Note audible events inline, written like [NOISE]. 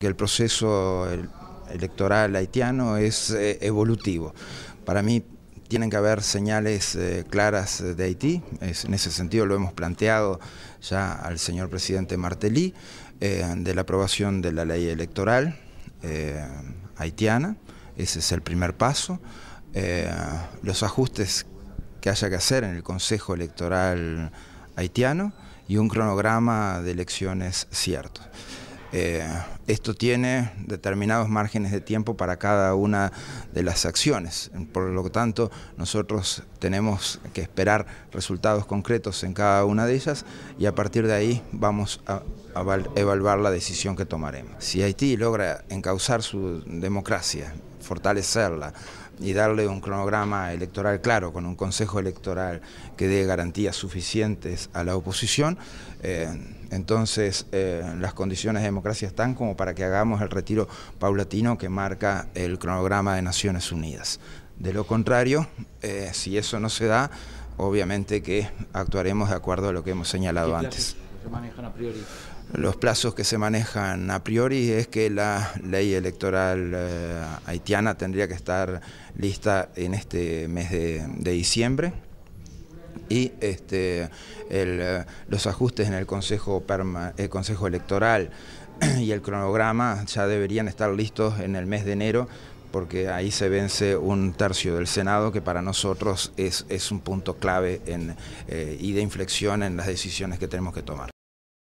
que el proceso electoral haitiano es eh, evolutivo. Para mí tienen que haber señales eh, claras eh, de Haití, en ese sentido lo hemos planteado ya al señor presidente Martelly, de la aprobación de la ley electoral haitiana, ese es el primer paso. los ajustes que haya que hacer en el Consejo Electoral haitiano y un cronograma de elecciones cierto. Eh, esto tiene determinados márgenes de tiempo para cada una de las acciones. Por lo tanto, nosotros tenemos que esperar resultados concretos en cada una de ellas y a partir de ahí vamos a, a evaluar la decisión que tomaremos. Si Haití logra encauzar su democracia, fortalecerla, y darle un cronograma electoral claro, con un consejo electoral que dé garantías suficientes a la oposición, eh, entonces eh, las condiciones de democracia están como para que hagamos el retiro paulatino que marca el cronograma de Naciones Unidas. De lo contrario, eh, si eso no se da, obviamente que actuaremos de acuerdo a lo que hemos señalado antes manejan a Los plazos que se manejan a priori es que la ley electoral eh, haitiana tendría que estar lista en este mes de, diciembre y este, eh, los ajustes en el Consejo, el Consejo Electoral [CLEARS THROAT] y el cronograma ya deberían estar listos en el mes de enero porque ahí se vence un tercio del Senado, que para nosotros es, un punto clave eh, y de inflexión en las decisiones que tenemos que tomar.